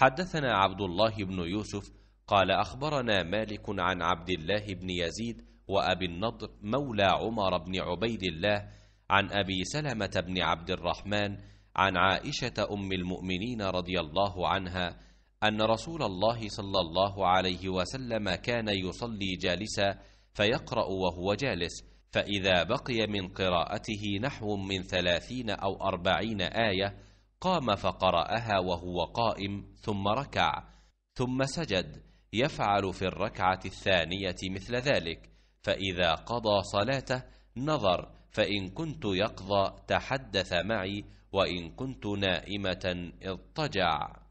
حدثنا عبد الله بن يوسف قال أخبرنا مالك عن عبد الله بن يزيد وأبي النضر مولى عمر بن عبيد الله عن أبي سلمة بن عبد الرحمن عن عائشة أم المؤمنين رضي الله عنها أن رسول الله صلى الله عليه وسلم كان يصلي جالسا فيقرأ وهو جالس فإذا بقي من قراءته نحو من ثلاثين أو أربعين آية قام فقرأها وهو قائم ثم ركع ثم سجد يفعل في الركعة الثانية مثل ذلك فإذا قضى صلاته نظر فإن كنت يقضى تحدث معي وإن كنت نائمة اضطجع